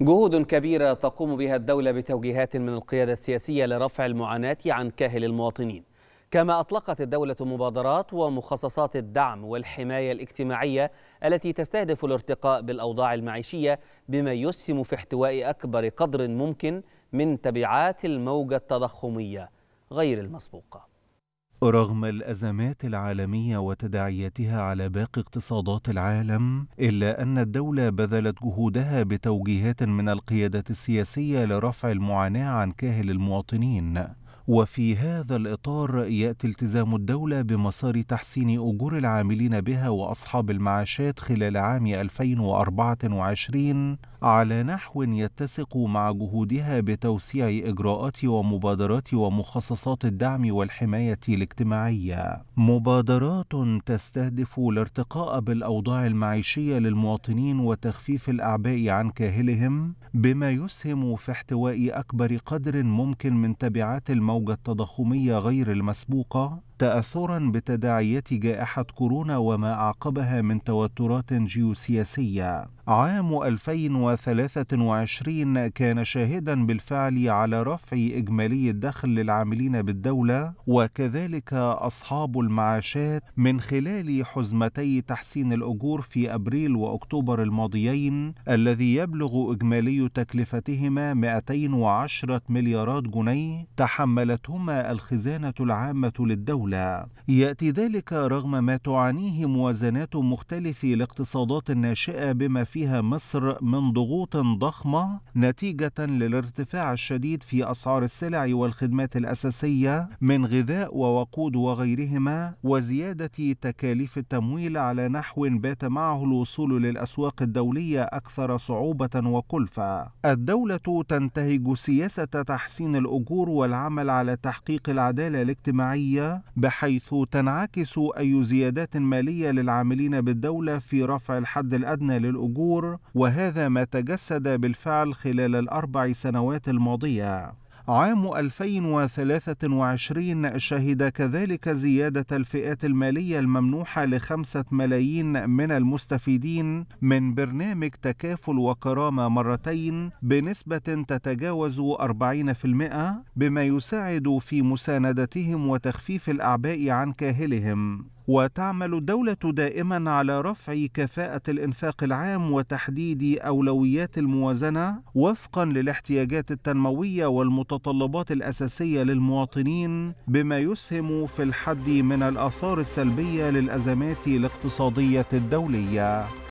جهود كبيرة تقوم بها الدولة بتوجيهات من القيادة السياسية لرفع المعاناة عن كاهل المواطنين كما أطلقت الدولة مبادرات ومخصصات الدعم والحماية الاجتماعية التي تستهدف الارتقاء بالأوضاع المعيشية بما يسهم في احتواء أكبر قدر ممكن من تبعات الموجة التضخمية غير المسبوقة رغم الأزمات العالمية وتداعياتها على باقي اقتصادات العالم، إلا أن الدولة بذلت جهودها بتوجيهات من القيادة السياسية لرفع المعاناة عن كاهل المواطنين، وفي هذا الإطار يأتي التزام الدولة بمسار تحسين أجور العاملين بها وأصحاب المعاشات خلال عام 2024 على نحو يتسق مع جهودها بتوسيع إجراءات ومبادرات ومخصصات الدعم والحماية الاجتماعية. مبادرات تستهدف الارتقاء بالأوضاع المعيشية للمواطنين وتخفيف الأعباء عن كاهلهم بما يسهم في احتواء أكبر قدر ممكن من تبعات الموت الموجة التضخمية غير المسبوقة تأثرا بتداعيات جائحة كورونا وما أعقبها من توترات جيوسياسية. عام 2023 كان شاهدا بالفعل على رفع إجمالي الدخل للعاملين بالدولة وكذلك أصحاب المعاشات من خلال حزمتي تحسين الأجور في أبريل وأكتوبر الماضيين الذي يبلغ إجمالي تكلفتهما 210 مليارات جنيه تحملتهما الخزانة العامة للدولة الدولة. يأتي ذلك رغم ما تعانيه موازنات مختلف الاقتصادات الناشئة بما فيها مصر من ضغوط ضخمة نتيجة للارتفاع الشديد في أسعار السلع والخدمات الأساسية من غذاء ووقود وغيرهما وزيادة تكاليف التمويل على نحو بات معه الوصول للأسواق الدولية أكثر صعوبة وكلفة. الدولة تنتهج سياسة تحسين الأجور والعمل على تحقيق العدالة الاجتماعية بحيث تنعكس أي زيادات مالية للعاملين بالدولة في رفع الحد الأدنى للأجور وهذا ما تجسد بالفعل خلال الأربع سنوات الماضية عام 2023 شهد كذلك زيادة الفئات المالية الممنوحة لخمسة ملايين من المستفيدين من برنامج تكافل وكرامة مرتين بنسبة تتجاوز 40% بما يساعد في مساندتهم وتخفيف الأعباء عن كاهلهم وتعمل الدولة دائما على رفع كفاءة الإنفاق العام وتحديد أولويات الموازنة وفقا للاحتياجات التنموية والمتطلبات الأساسية للمواطنين بما يسهم في الحد من الآثار السلبية للأزمات الاقتصادية الدولية